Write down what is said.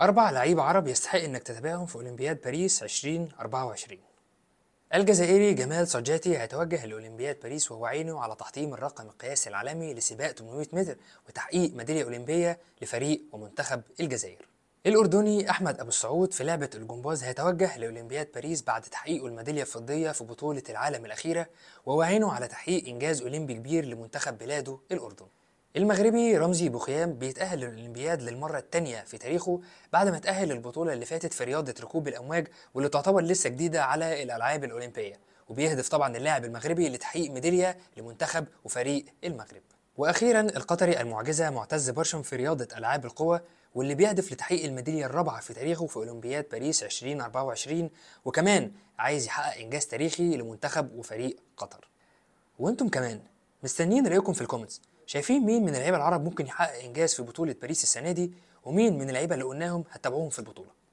أربع لعيبة عرب يستحق إنك تتابعهم في أولمبياد باريس 2024 الجزائري جمال صجاتي هيتوجه لأولمبياد باريس وهو عينه على تحطيم الرقم القياسي العالمي لسباق 800 متر وتحقيق ميدالية أولمبية لفريق ومنتخب الجزائر الأردني أحمد أبو السعود في لعبة الجمباز هيتوجه لأولمبياد باريس بعد تحقيقه الميدالية الفضية في بطولة العالم الأخيرة وهو عينه على تحقيق إنجاز أولمبي كبير لمنتخب بلاده الأردن المغربي رمزي بوخيام بيتأهل للأولمبياد للمرة الثانية في تاريخه بعد ما تأهل للبطولة اللي فاتت في رياضة ركوب الأمواج واللي تعتبر لسه جديدة على الألعاب الأولمبية وبيهدف طبعا اللاعب المغربي لتحقيق ميدالية لمنتخب وفريق المغرب وأخيرا القطري المعجزة معتز برشم في رياضة ألعاب القوى واللي بيهدف لتحقيق الميدالية الرابعة في تاريخه في أولمبياد باريس 2024 وكمان عايز يحقق إنجاز تاريخي لمنتخب وفريق قطر وانتم كمان مستنيين رأيكم في الكومنتس شايفين مين من اللعيبه العرب ممكن يحقق انجاز في بطوله باريس السنه دي ومين من اللعيبه اللي قلناهم هتتابعوهم في البطوله